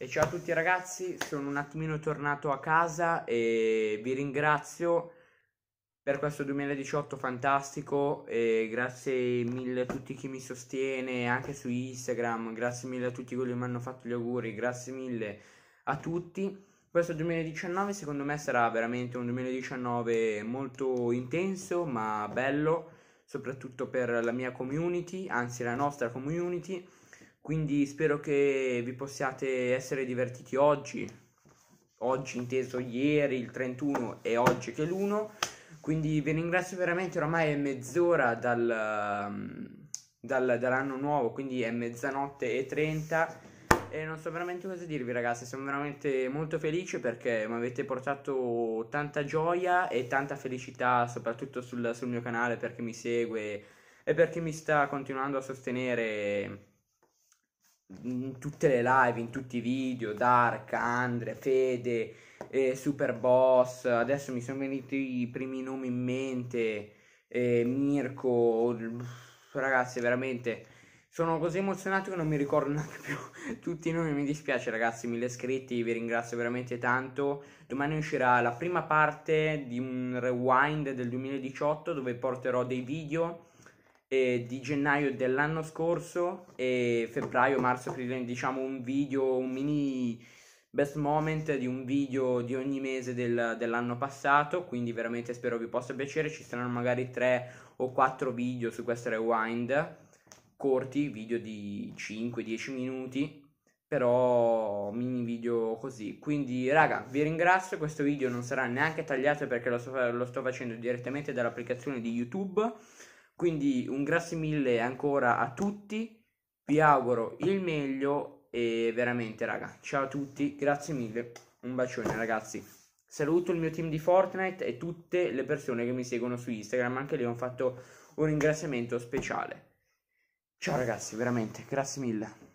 E ciao a tutti ragazzi, sono un attimino tornato a casa e vi ringrazio per questo 2018 fantastico e grazie mille a tutti chi mi sostiene anche su Instagram, grazie mille a tutti quelli che mi hanno fatto gli auguri, grazie mille a tutti. Questo 2019 secondo me sarà veramente un 2019 molto intenso ma bello, soprattutto per la mia community, anzi la nostra community quindi spero che vi possiate essere divertiti oggi, oggi inteso ieri il 31 e oggi che è l'1. Quindi vi ringrazio veramente, oramai è mezz'ora dal, dal, dall'anno nuovo, quindi è mezzanotte e 30 e non so veramente cosa dirvi ragazzi, sono veramente molto felice perché mi avete portato tanta gioia e tanta felicità soprattutto sul, sul mio canale perché mi segue e perché mi sta continuando a sostenere in tutte le live, in tutti i video, Dark, Andre, Fede, eh, Super Boss, adesso mi sono venuti i primi nomi in mente, eh, Mirko, ragazzi veramente sono così emozionato che non mi ricordo neanche più tutti i nomi, mi dispiace ragazzi, mille iscritti, vi ringrazio veramente tanto, domani uscirà la prima parte di un rewind del 2018 dove porterò dei video eh, di gennaio dell'anno scorso e febbraio, marzo, aprile, diciamo un video, un mini best moment di un video di ogni mese del, dell'anno passato, quindi veramente spero vi possa piacere, ci saranno magari tre o quattro video su questo rewind, corti, video di 5-10 minuti, però mini video così. Quindi raga, vi ringrazio, questo video non sarà neanche tagliato perché lo, so, lo sto facendo direttamente dall'applicazione di YouTube. Quindi un grazie mille ancora a tutti, vi auguro il meglio e veramente raga, ciao a tutti, grazie mille, un bacione ragazzi. Saluto il mio team di Fortnite e tutte le persone che mi seguono su Instagram, anche lì ho fatto un ringraziamento speciale. Ciao ragazzi, veramente, grazie mille.